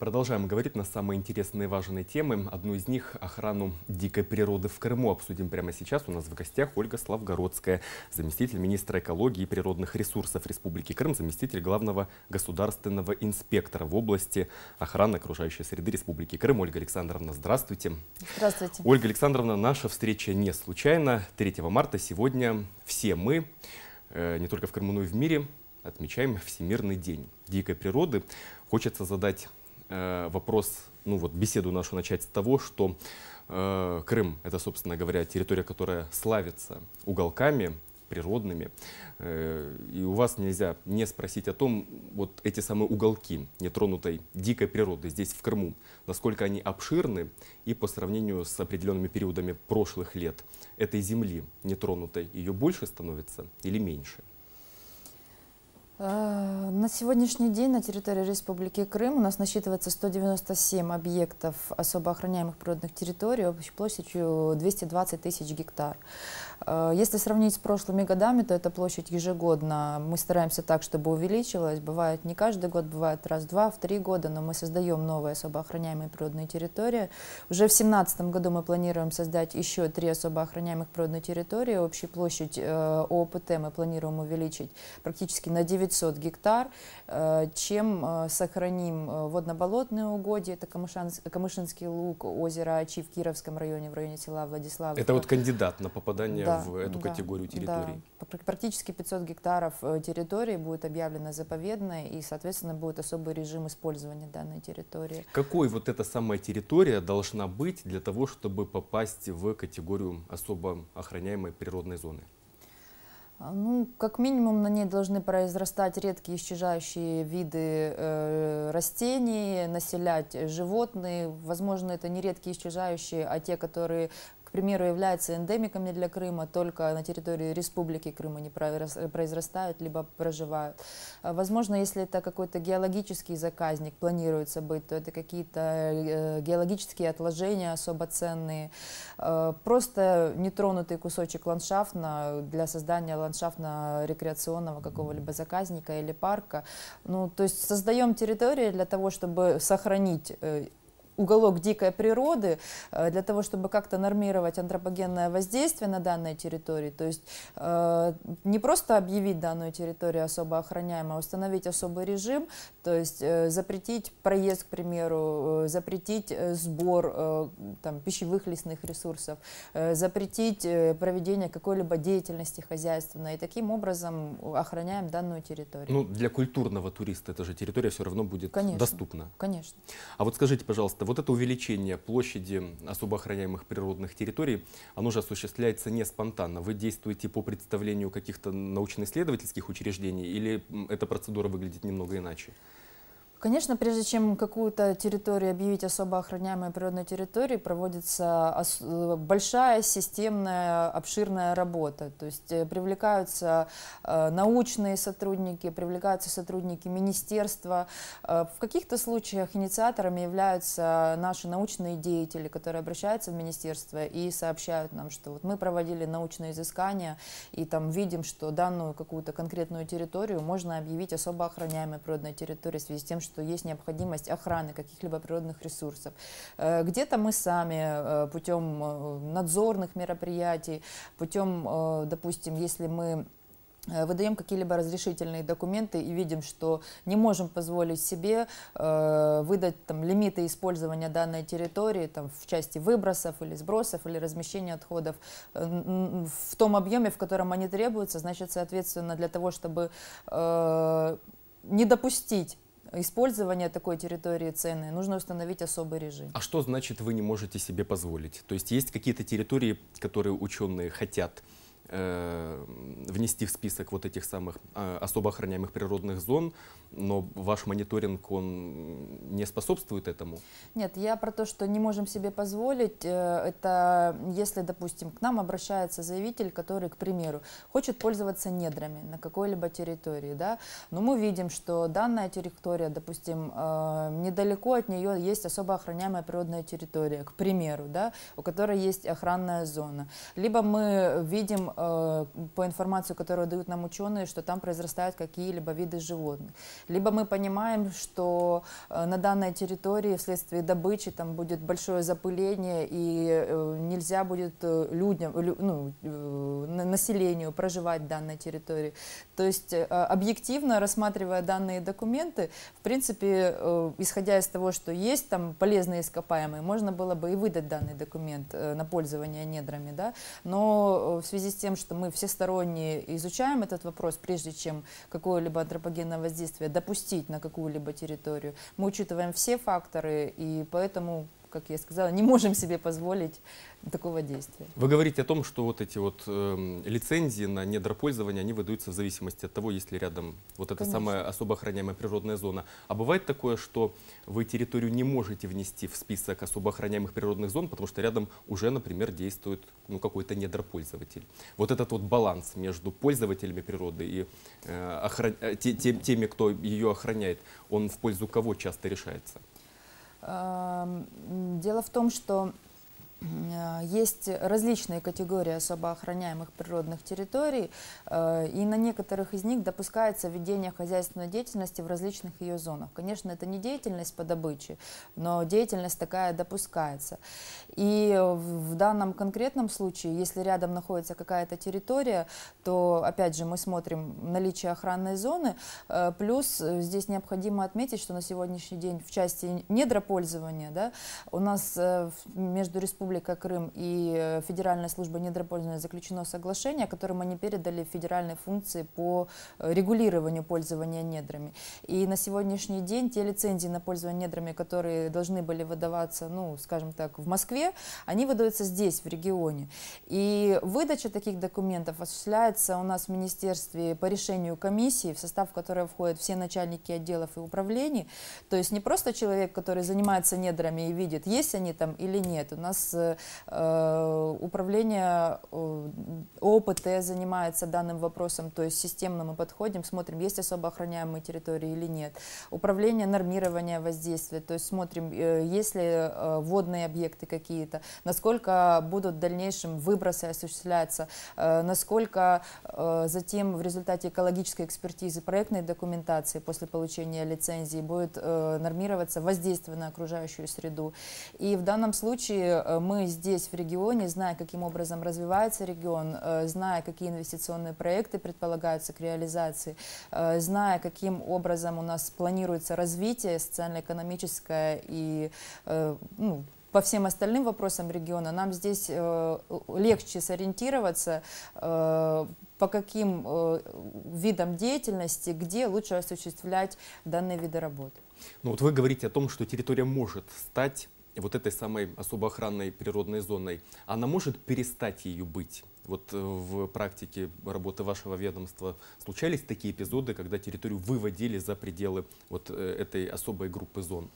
Продолжаем говорить на самые интересные и важные темы. Одну из них – охрану дикой природы в Крыму. Обсудим прямо сейчас. У нас в гостях Ольга Славгородская, заместитель министра экологии и природных ресурсов Республики Крым, заместитель главного государственного инспектора в области охраны окружающей среды Республики Крым. Ольга Александровна, здравствуйте. Здравствуйте. Ольга Александровна, наша встреча не случайна. 3 марта сегодня все мы, э, не только в Крыму, но и в мире, отмечаем Всемирный день дикой природы. Хочется задать Э, вопрос, ну вот беседу нашу начать с того, что э, Крым — это, собственно говоря, территория, которая славится уголками природными. Э, и у вас нельзя не спросить о том, вот эти самые уголки нетронутой дикой природы здесь, в Крыму, насколько они обширны и по сравнению с определенными периодами прошлых лет этой земли нетронутой, ее больше становится или меньше? Э, на сегодняшний день на территории Республики Крым у нас насчитывается 197 объектов особо охраняемых природных территорий общей площадью 220 тысяч гектар. Э, если сравнить с прошлыми годами, то эта площадь ежегодно. Мы стараемся так, чтобы увеличилась. Бывает не каждый год, бывает раз, два, в три года, но мы создаем новые особо охраняемые природные территории. Уже в 2017 году мы планируем создать еще три особо охраняемых природной территории. Общую площадь э, ОПТ мы планируем увеличить практически на 900 гектар, э, чем сохраним водно-болотные угодья. Это Камышинский луг, озеро Ачи в Кировском районе, в районе села Владислава. Это вот кандидат на попадание да, в эту да, категорию территорий. Да. Практически 500 гектаров э, территории будет объявлено заповедной, и, соответственно, будет особый режим использования данной территории. Какой вот эта самая территория должна быть для того, чтобы попасть в категорию особо охраняемой природной зоны? А, ну, как минимум на ней должны произрастать редкие исчезающие виды э, растений, населять животные. Возможно, это не редкие исчезающие, а те, которые примеру, являются эндемиками для Крыма, только на территории Республики Крыма они произрастают, либо проживают. А, возможно, если это какой-то геологический заказник планируется быть, то это какие-то э, геологические отложения особо ценные, а, просто нетронутый кусочек ландшафта для создания ландшафтно-рекреационного какого-либо заказника или парка. Ну, то есть создаем территорию для того, чтобы сохранить э, уголок дикой природы э, для того, чтобы как-то нормировать антропогенное воздействие на данной территории. То есть э, не просто объявить данную территорию особо охраняемой, а установить особый режим, то есть э, запретить проезд, к примеру, запретить сбор там, пищевых лесных ресурсов, запретить проведение какой-либо деятельности хозяйственной. И таким образом охраняем данную территорию. Ну, для культурного туриста эта же территория все равно будет конечно, доступна. Конечно. А вот скажите, пожалуйста, вот это увеличение площади особо охраняемых природных территорий, оно же осуществляется не спонтанно. Вы действуете по представлению каких-то научно-исследовательских учреждений или эта процедура выглядит немного иначе? Конечно, прежде чем какую-то территорию объявить особо охраняемой природной территорией, проводится э, большая, системная, обширная работа. То есть э, привлекаются э, научные сотрудники, привлекаются сотрудники министерства. В каких-то случаях инициаторами являются наши научные деятели, которые обращаются в министерство и сообщают нам, что вот мы проводили научные изыскания и там видим, что данную какую-то конкретную территорию можно объявить особо охраняемой природной территорией в связи с тем, что что есть необходимость охраны каких-либо природных ресурсов. Э, где-то мы сами э, путем э, надзорных мероприятий, путем, допустим, если мы выдаем какие-либо разрешительные документы и видим, что не можем позволить себе э, выдать там, лимиты использования данной территории там, в части выбросов или сбросов или размещения отходов в том объеме, в котором они требуются, значит, соответственно, для того, чтобы э, не допустить использования такой территории ценной, нужно установить особый режим. А что значит вы не можете себе позволить? То есть есть какие-то территории, которые ученые хотят Э, внести в список вот этих самых э, особо охраняемых природных зон, но ваш мониторинг, он не способствует этому? Нет, я про то, что не можем себе позволить, э, это если, допустим, к нам обращается заявитель, который, к примеру, хочет пользоваться недрами на какой-либо территории, да, но мы видим, что данная территория, допустим, недалеко от нее есть особо охраняемая природная территория, к примеру, да, у которой есть охранная зона. Либо мы видим Э, по информации, которую дают нам ученые, что там произрастают какие-либо виды животных. Либо мы понимаем, что э, на данной территории вследствие добычи там будет большое запыление и э, нельзя будет людям, ну, населению проживать в данной территории. То есть объективно рассматривая данные документы, в принципе, исходя из того, что есть там полезные ископаемые, можно было бы и выдать данный документ на пользование недрами, да, но в связи с тем, что мы всесторонне изучаем этот вопрос, прежде чем какое-либо антропогенное воздействие допустить на какую-либо территорию, мы учитываем все факторы, и поэтому как я сказала, не можем себе позволить такого действия. Вы говорите о том, что вот эти вот э, лицензии на недропользование, они выдаются в зависимости от того, есть ли рядом вот эта Конечно. самая особо охраняемая природная зона. А бывает такое, что вы территорию не можете внести в список особо охраняемых природных зон, потому что рядом уже, например, действует ну, какой-то недропользователь. Вот этот вот баланс между пользователями природы и э, охран... Э, те, те, теми, кто ее охраняет, он в пользу кого часто решается? Эм, дело в том, что Э, есть различные категории особо охраняемых природных территорий, э, и на некоторых из них допускается ведение хозяйственной деятельности в различных ее зонах. Конечно, это не деятельность по добыче, но деятельность такая допускается. И в данном конкретном случае, если рядом находится какая-то территория, то, опять же, мы смотрим наличие охранной зоны, э, плюс здесь необходимо отметить, что на сегодняшний день в части недропользования да, у нас между республиками Республика Крым и э, Федеральная служба недропользования заключено соглашение, которым они передали федеральные функции по э, регулированию пользования недрами. И на сегодняшний день те лицензии на пользование недрами, которые должны были выдаваться, ну, скажем так, в Москве, они выдаются здесь, в регионе. И выдача таких документов осуществляется у нас в Министерстве по решению комиссии, в состав которой входят все начальники отделов и управлений. То есть не просто человек, который занимается недрами и видит, есть они там или нет. У нас э, Э, управление э, ОПТ занимается данным вопросом, то есть системно мы подходим, смотрим, есть особо охраняемые территории или нет. Управление нормирования воздействия, то есть смотрим, э, есть ли водные объекты какие-то, насколько будут в дальнейшем выбросы осуществляться, насколько затем в результате экологической экспертизы проектной документации после получения лицензии будет нормироваться воздействие на окружающую среду. И в данном случае мы мы здесь, в регионе, зная, каким образом развивается регион, э, зная, какие инвестиционные проекты предполагаются к реализации, э, зная, каким образом у нас планируется развитие социально-экономическое и э, ну, по всем остальным вопросам региона, нам здесь легче сориентироваться, по каким видам деятельности, где лучше осуществлять данные виды работ. Ну вот вы говорите о том, что территория может стать вот этой самой особо охранной природной зоной, она может перестать ее быть? Вот э, в практике работы вашего ведомства случались такие эпизоды, когда территорию выводили за пределы вот э, этой особой группы зон?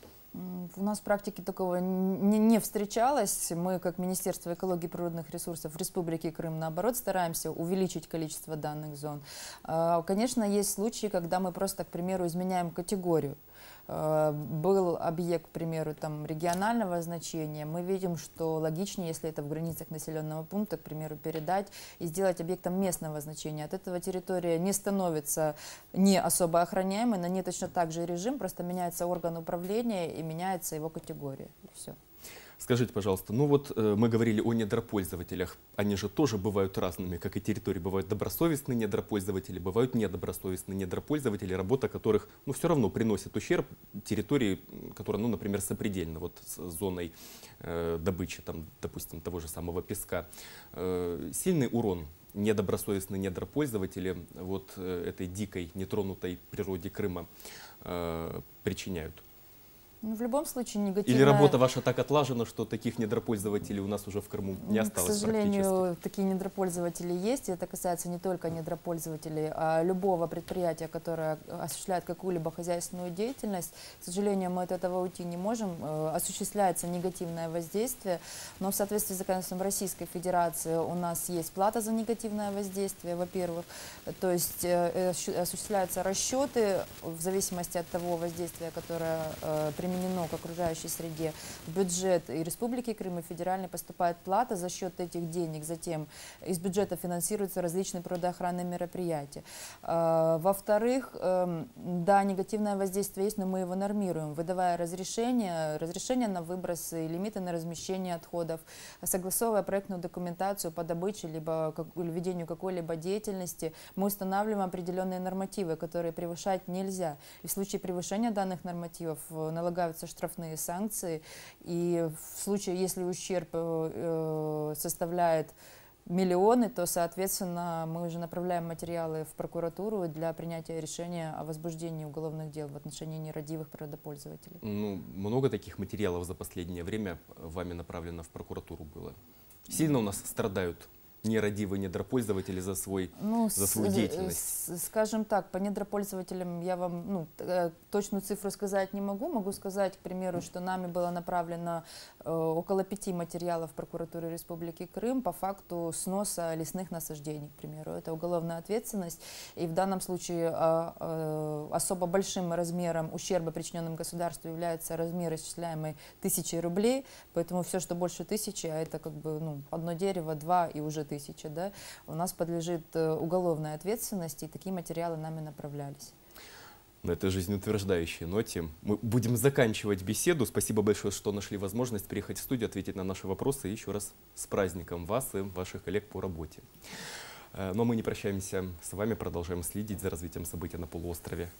У нас в практике такого не, не встречалось. Мы, как Министерство экологии и природных ресурсов Республики Крым, наоборот, стараемся увеличить количество данных зон. А, конечно, есть случаи, когда мы просто, к примеру, изменяем категорию. Э, был объект, к примеру, там, регионального значения, мы видим, что логичнее, если это в границах населенного пункта, к примеру, передать и сделать объектом местного значения. От этого территория не становится не особо охраняемой, на ней точно так же режим, просто меняется орган управления и меняется его категория. Все. Скажите, пожалуйста, ну вот э, мы говорили о недропользователях. Они же тоже бывают разными, как и территории. Бывают добросовестные недропользователи, бывают недобросовестные недропользователи, работа которых ну, все равно приносит ущерб территории, которая, ну, например, сопредельна вот, с зоной э, добычи, там, допустим, того же самого песка. Э, сильный урон недобросовестные недропользователи вот э, этой дикой, нетронутой природе Крыма э, причиняют. Ну, в любом случае негативно. Или работа ваша так отлажена, что таких недропользователей у нас уже в Крыму не осталось К сожалению, такие недропользователи есть, и это касается не только недропользователей, а любого предприятия, которое осуществляет какую-либо хозяйственную деятельность. К сожалению, мы от этого уйти не можем. Э, осуществляется негативное воздействие, но в соответствии с законодательством Российской Федерации у нас есть плата за негативное воздействие, во-первых. То есть э, э, осуществляются расчеты в зависимости от того воздействия, которое применяется применено к окружающей среде, в бюджет и Республики Крым, и федеральный поступает плата за счет этих денег. Затем из бюджета финансируются различные природоохранные мероприятия. А, во-вторых, эм, да, негативное воздействие есть, но мы его нормируем, выдавая разрешение, разрешение на выбросы, лимиты на размещение отходов, согласовывая проектную документацию по добыче либо как, какой-либо деятельности, мы устанавливаем определенные нормативы, которые превышать нельзя. И в случае превышения данных нормативов э, налагается полагаются штрафные санкции. И в случае, если ущерб э, э, составляет миллионы, то, соответственно, мы уже направляем материалы в прокуратуру для принятия решения о возбуждении уголовных дел в отношении нерадивых природопользователей. Ну, много таких материалов за последнее время вами направлено в прокуратуру было. Сильно у нас страдают нерадивые недропользователи за, свой, ну, за свою э, деятельность? скажем так, по недропользователям я вам ну, э, точную цифру сказать не могу. Могу сказать, к примеру, что нами было направлено Э, около пяти материалов прокуратуры Республики Крым по факту сноса лесных насаждений, к примеру. Это уголовная ответственность, и в данном случае э, э, особо большим размером ущерба, причиненным государству, является размер, исчисляемый тысячей рублей, поэтому все, что больше тысячи, а это как бы ну, одно дерево, два и уже тысяча, да, у нас подлежит уголовная ответственность и такие материалы нами направлялись на этой жизнеутверждающей ноте мы будем заканчивать беседу. Спасибо большое, что нашли возможность приехать в студию, ответить на наши вопросы. И еще раз с праздником вас и ваших коллег по работе. Э, но мы не прощаемся с вами, продолжаем следить за развитием событий на полуострове.